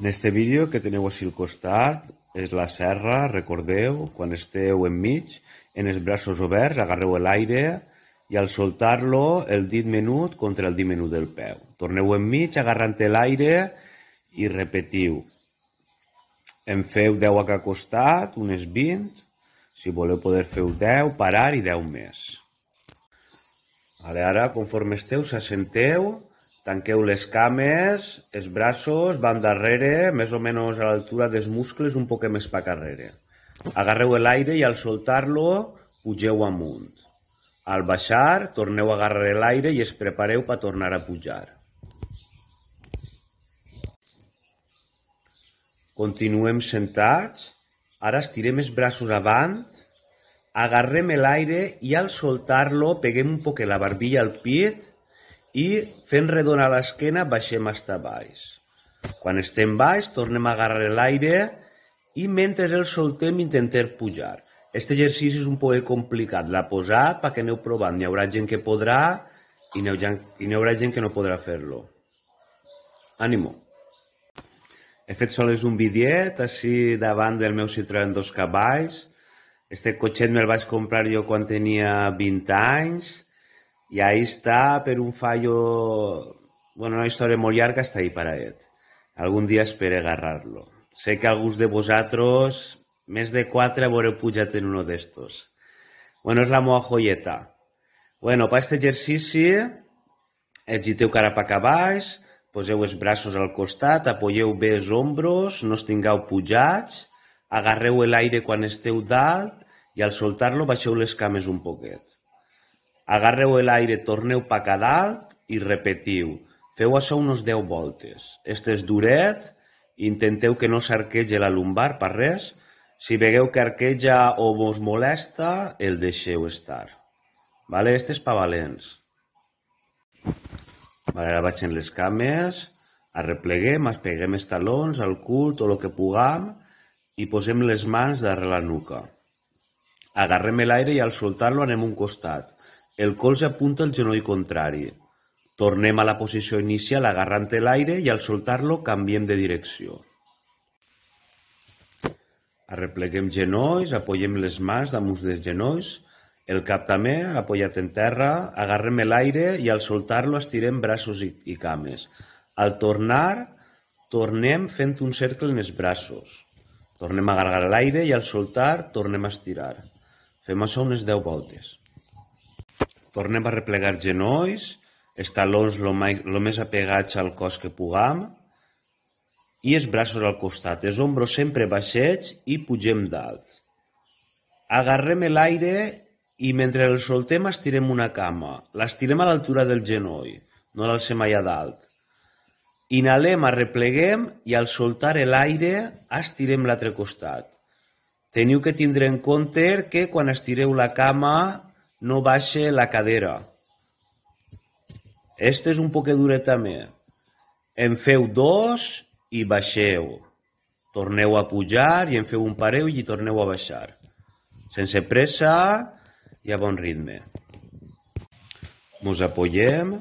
Neste vídeo que teneu així al costat és la serra, recordeu, quan esteu enmig, en els braços oberts, agarreu l'aire i al soltar-lo el dit menut contra el dit menut del peu. Torneu enmig agarrant l'aire i repetiu. En feu 10 a cada costat, unes 20. Si voleu poder feu 10, parar i 10 més. ara, conforme esteu, s'assenteu, Tanqueu les cames, els braços, van darrere, més o menys a l'altura dels muscles, un poc més per carrere. Agarreu l'aire i al soltar-lo pugeu amunt. Al baixar, torneu a agarrar l'aire i es prepareu per tornar a pujar. Continuem sentats. Ara estirem els braços avant, agarrem l'aire i al soltar-lo peguem un poc la barbilla al pit i, fent redonar l'esquena, baixem estar baix. Quan estem baix, tornem a agarrar l'aire i mentre el soltem intentem pujar. Aquest exercici és un poc complicat. L'ha posat perquè aneu provant. N'hi haurà gent que podrà i n'hi haurà gent que no podrà fer-lo. Ànimo! He fet sols un bitllet, així davant del meu Citroën dos cavalls. Este cotxet me'l vaig comprar jo quan tenia 20 anys i ahí està per un fallo... Bueno, una història molt llarga està ahí paradet. Algun dia espere agarrar-lo. Sé que alguns de vosaltres, més de quatre, veureu pujat en uno d'estos. Bueno, és la meva joieta. Bueno, per aquest exercici, agiteu cara per a baix, poseu els braços al costat, apoyeu bé els ombros, no estingueu pujats, agarreu l'aire quan esteu dalt i al soltar-lo baixeu les cames un poquet. Agarreu l'aire, torneu pa a dalt i repetiu. Feu això unes deu voltes. Este és duret, intenteu que no s'arqueja la lumbar per res. Si vegueu que arqueja o vos molesta, el deixeu estar. Vale? Este és pa valents. Vale, ara baixem les cames, arrepleguem, espeguem els talons, el cul, tot el que pugam i posem les mans darrere la nuca. Agarrem l'aire i al soltar-lo anem un costat. El colze apunta al genoll contrari, tornem a la posició inicial agarrant l'aire i al soltar-lo canviem de direcció. Arrepleguem genolls, apoyem les mans damunt dels genolls, el cap també apoyat en terra, agarrem l'aire i al soltar-lo estirem braços i, i cames. Al tornar, tornem fent un cercle en els braços. Tornem a agarrar l'aire i al soltar tornem a estirar. Fem això unes 10 voltes. Tornem a replegar genolls, els talons lo, mai, lo més apegats al cos que puguem i els braços al costat, els ombros sempre baixets i pugem dalt. Agarrem l'aire i mentre el soltem estirem una cama. L'estirem a l'altura del genoll, no l'alcem allà dalt. Inhalem, arrepleguem i al soltar l'aire estirem l'altre costat. Teniu que tindre en compte que quan estireu la cama no baixe la cadera. Este és un poquet també. En feu dos i baixeu. Torneu a pujar i en feu un parell i torneu a baixar. Sense pressa i a bon ritme. Ens apoyem,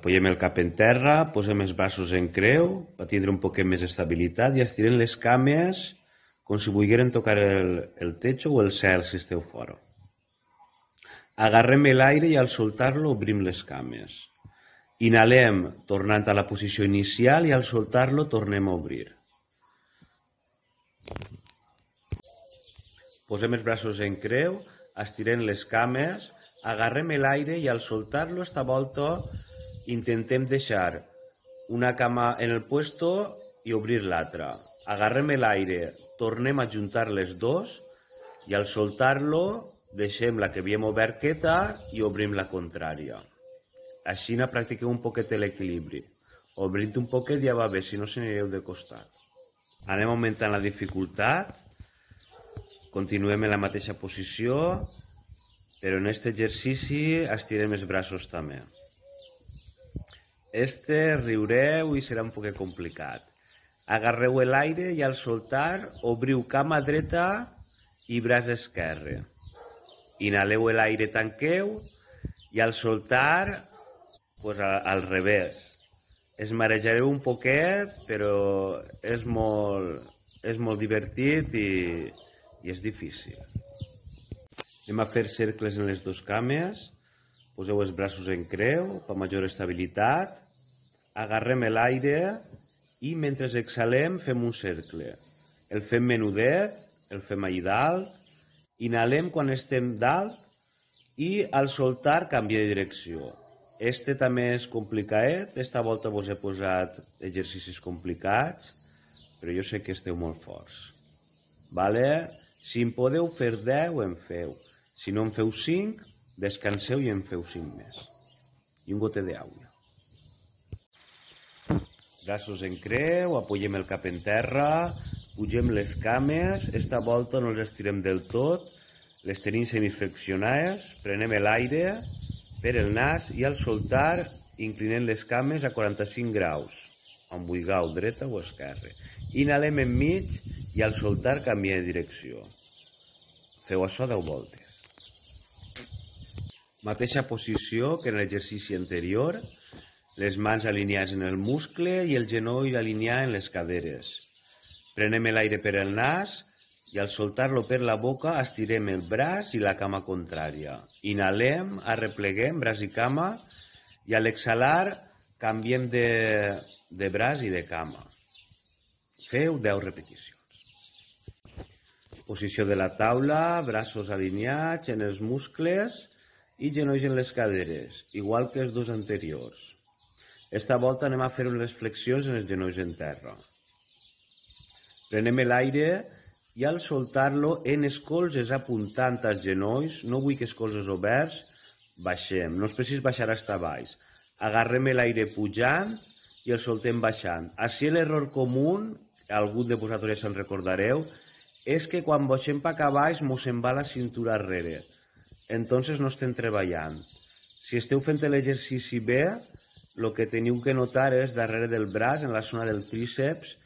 apoyem el cap en terra, posem els braços en creu per tindre un poquet més estabilitat i estirem les cames com si volgueren tocar el, el techo o el cel si esteu fora. Agarrem l'aire i al soltar-lo obrim les cames. Inhalem tornant a la posició inicial i al soltar-lo tornem a obrir. Posem els braços en creu, estirem les cames, agarrem l'aire i al soltar-lo esta volta intentem deixar una cama en el puesto i obrir l'altra. Agarrem l'aire, tornem a juntar les dos i al soltar-lo deixem la que havíem queta i obrim la contrària. Així na practiqueu un poquet l'equilibri. Obrint un poquet ja va bé, si no se n'anireu de costat. Anem augmentant la dificultat. Continuem en la mateixa posició, però en aquest exercici estirem els braços també. Este riureu i serà un poquet complicat. Agarreu l'aire i al soltar obriu cama dreta i braç esquerre inhaleu l'aire, tanqueu i al soltar pues, a, al revés. Es marejareu un poquet, però és molt, és molt divertit i, i és difícil. Anem a fer cercles en les dues cames. Poseu els braços en creu per major estabilitat. Agarrem l'aire i mentre exhalem fem un cercle. El fem menudet, el fem allà dalt Inhalem quan estem dalt i al soltar canvia de direcció. Este també és complicat, esta volta vos he posat exercicis complicats, però jo sé que esteu molt forts. Vale? Si en podeu fer 10, en feu. Si no en feu 5, descanseu i en feu 5 més. I un gotet d'aigua. Braços en creu, apoyem el cap en terra, Pugem les cames, esta volta no les estirem del tot, les tenim semiflexionades, prenem l'aire per el nas i al soltar inclinem les cames a 45 graus, amb buigau dreta o esquerra. Inhalem enmig i al soltar canviem de direcció. Feu això 10 voltes. Mateixa posició que en l'exercici anterior, les mans alineades en el muscle i el genoll alineat en les caderes. Prenem l'aire per el nas i al soltar-lo per la boca estirem el braç i la cama contrària. Inhalem, arrepleguem braç i cama i a l'exhalar canviem de, de braç i de cama. Feu 10 repeticions. Posició de la taula, braços alineats en els muscles i genolls en les caderes, igual que els dos anteriors. Esta volta anem a fer unes flexions en els genolls en terra. Prenem l'aire i al soltar-lo en escolzes apuntant als genolls, no vull que escolzes oberts, baixem. No es precís baixar a baix. Agarrem l'aire pujant i el soltem baixant. Així l'error comú, algú de vosaltres se'n recordareu, és que quan baixem per a baix mos en va la cintura darrere. Entonces no estem treballant. Si esteu fent l'exercici bé, el que teniu que notar és darrere del braç, en la zona del tríceps,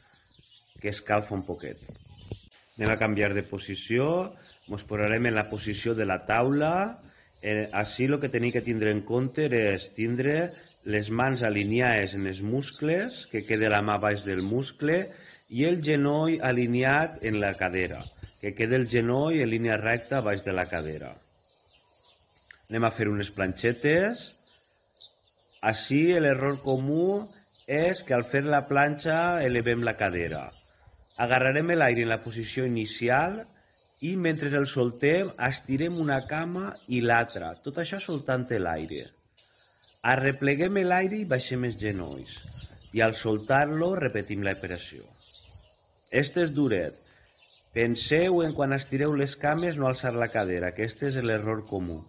que escalfa un poquet. Anem a canviar de posició, ens posarem en la posició de la taula. Eh, així el que tenim que tindre en compte és tindre les mans alineades en els muscles, que quede la mà baix del muscle, i el genoll alineat en la cadera, que quede el genoll en línia recta baix de la cadera. Anem a fer unes planxetes. Així l'error comú és que al fer la planxa elevem la cadera Agarrarem l'aire en la posició inicial i mentre el soltem estirem una cama i l'altra, tot això soltant l'aire. Arrepleguem l'aire i baixem els genolls i al soltar-lo repetim l'operació. Aquest Este és duret. Penseu en quan estireu les cames no alçar la cadera, aquest és l'error comú.